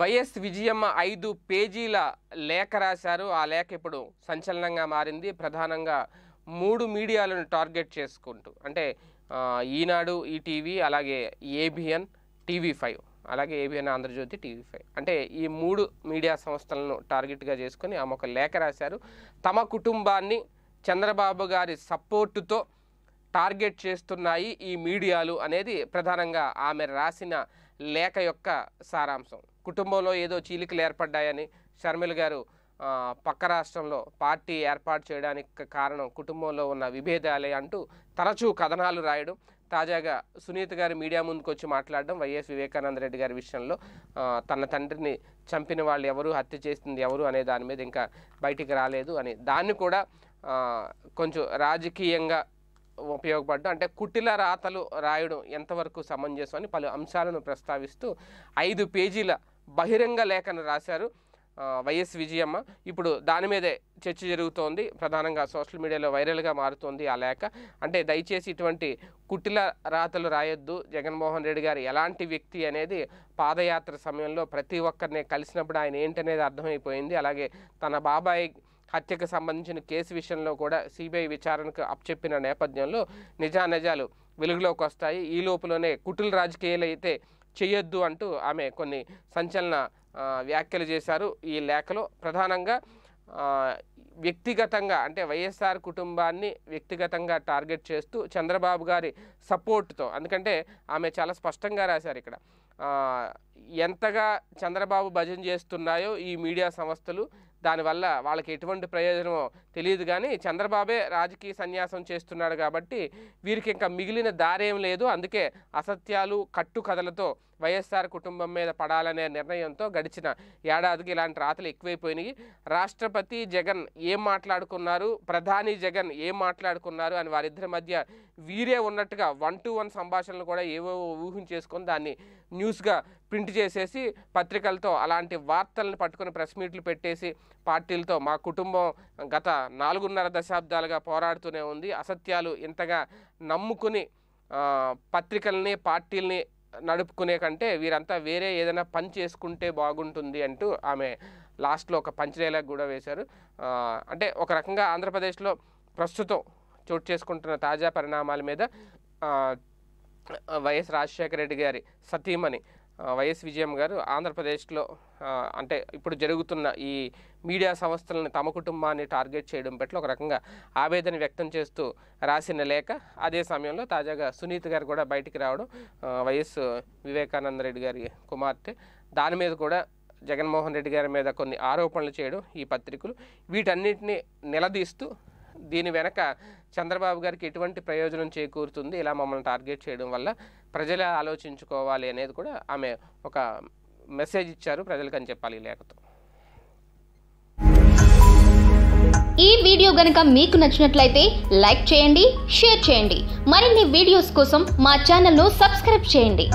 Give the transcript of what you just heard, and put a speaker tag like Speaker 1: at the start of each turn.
Speaker 1: YS Vijayamma ఐదు పేజీల లేఖ రాశారు ఆ లేఖ ఇప్పుడు సంచలనంగా మారింది ప్రధానంగా మూడు మీడియాలను టార్గెట్ చేసుకుంటూ అంటే ఈనాడు ఈటీవీ అలాగే ఏబిఎన్ టీవీ ఫైవ్ అలాగే ఏబిఎన్ ఆంధ్రజ్యోతి టీవీ ఫైవ్ అంటే ఈ మూడు మీడియా సంస్థలను టార్గెట్గా చేసుకొని ఆమె ఒక లేఖ రాశారు తమ కుటుంబాన్ని చంద్రబాబు గారి సపోర్టుతో టార్గెట్ చేస్తున్నాయి ఈ మీడియాలు అనేది ప్రధానంగా ఆమె రాసిన లేఖ యొక్క సారాంశం కుటుంబంలో ఏదో చీలికలు ఏర్పడ్డాయని షర్మిల గారు పక్క రాష్ట్రంలో పార్టీ ఏర్పాటు చేయడానికి కారణం కుటుంబంలో ఉన్న విభేదాలే అంటూ తరచూ కథనాలు రాయడం తాజాగా సునీత గారు మీడియా ముందుకు వచ్చి మాట్లాడడం వైఎస్ వివేకానంద రెడ్డి గారి విషయంలో తన తండ్రిని చంపిన వాళ్ళు ఎవరు హత్య చేసింది ఎవరు అనే దాని మీద ఇంకా బయటికి రాలేదు అని దాన్ని కూడా కొంచెం రాజకీయంగా ఉపయోగపడ్డం అంటే కుటిల రాతలు రాయడం ఎంతవరకు సమంజసం అని పలు అంశాలను ప్రస్తావిస్తూ ఐదు పేజీల బహిరంగ లేఖను రాశారు వైఎస్ విజయమ్మ ఇప్పుడు దాని మీదే చర్చ జరుగుతోంది ప్రధానంగా సోషల్ మీడియాలో వైరల్గా మారుతోంది ఆ లేఖ అంటే దయచేసి ఇటువంటి కుటిల రాతలు రాయొద్దు జగన్మోహన్ రెడ్డి గారు ఎలాంటి వ్యక్తి అనేది పాదయాత్ర సమయంలో ప్రతి ఒక్కరిని కలిసినప్పుడు ఆయన ఏంటనేది అర్థమైపోయింది అలాగే తన బాబాయ్ హత్యకు సంబంధించిన కేసు విషయంలో కూడా సిబిఐ విచారణకు అప్పచెప్పిన నేపథ్యంలో నిజానిజాలు వెలుగులోకి వస్తాయి ఈ లోపులోనే కుటిల రాజకీయాలు అయితే చేయొద్దు అంటూ ఆమె కొన్ని సంచలన వ్యాఖ్యలు చేశారు ఈ లేఖలో ప్రధానంగా వ్యక్తిగతంగా అంటే వైఎస్ఆర్ కుటుంబాన్ని వ్యక్తిగతంగా టార్గెట్ చేస్తూ చంద్రబాబు గారి సపోర్ట్తో ఎందుకంటే ఆమె చాలా స్పష్టంగా రాశారు ఇక్కడ ఎంతగా చంద్రబాబు భజన చేస్తున్నాయో ఈ మీడియా సంస్థలు దానివల్ల వాళ్ళకి ఎటువంటి ప్రయోజనమో తెలియదు కానీ చంద్రబాబే రాజకీయ సన్యాసం చేస్తున్నాడు కాబట్టి వీరికి ఇంకా మిగిలిన దారేం లేదు అందుకే అసత్యాలు కట్టు కథలతో వైఎస్ఆర్ కుటుంబం మీద పడాలనే నిర్ణయంతో గడిచిన ఏడాదికి ఇలాంటి రాతలు ఎక్కువైపోయినాయి రాష్ట్రపతి జగన్ ఏం మాట్లాడుకున్నారు ప్రధాని జగన్ ఏం మాట్లాడుకున్నారు అని వారిద్దరి మధ్య వీరే ఉన్నట్టుగా వన్ టు వన్ సంభాషణలు కూడా ఏవేవో ఊహించేసుకొని దాన్ని న్యూస్గా ప్రింట్ చేసేసి పత్రికలతో అలాంటి వార్తలను పట్టుకుని ప్రెస్ మీట్లు పెట్టేసి పార్టీలతో మా కుటుంబం గత నాలుగున్నర దశాబ్దాలుగా పోరాడుతూనే ఉంది అసత్యాలు ఇంతగా నమ్ముకుని పత్రికల్ని పార్టీల్ని నడుపుకునే కంటే వీరంతా వేరే ఏదైనా పని చేసుకుంటే బాగుంటుంది అంటూ ఆమె లాస్ట్లో ఒక పంచ్ డైలాగ్ కూడా వేశారు అంటే ఒక రకంగా ఆంధ్రప్రదేశ్లో ప్రస్తుతం చోటు చేసుకుంటున్న తాజా పరిణామాల మీద వైఎస్ రాజశేఖర రెడ్డి గారి సతీమణి వైఎస్ విజయం గారు ఆంధ్రప్రదేశ్లో అంటే ఇప్పుడు జరుగుతున్న ఈ మీడియా సంస్థలను తమ కుటుంబాన్ని టార్గెట్ చేయడం పట్ల ఒక రకంగా ఆవేదన వ్యక్తం చేస్తూ రాసిన లేఖ అదే సమయంలో తాజాగా సునీత్ గారు కూడా బయటికి రావడం వైఎస్ వివేకానంద రెడ్డి గారి కుమార్తె దాని మీద కూడా జగన్మోహన్ రెడ్డి గారి మీద కొన్ని ఆరోపణలు చేయడం ఈ పత్రికలు వీటన్నిటిని నిలదీస్తూ దీని వెనక చంద్రబాబు గారికి ఎటువంటి ప్రయోజనం చేకూరుతుంది ఇలా మమ్మల్ని టార్గెట్ చేయడం వల్ల ప్రజలు ఆలోచించుకోవాలి అనేది కూడా ఆమె ఒక మెసేజ్ ఇచ్చారు ప్రజలకు అని చెప్పాలి లేకతో ఈ వీడియో గనక మీకు నచ్చినట్లయితే లైక్ చేయండి షేర్ చేయండి మరిన్ని వీడియోస్ కోసం మా ఛానల్ను సబ్స్క్రైబ్ చేయండి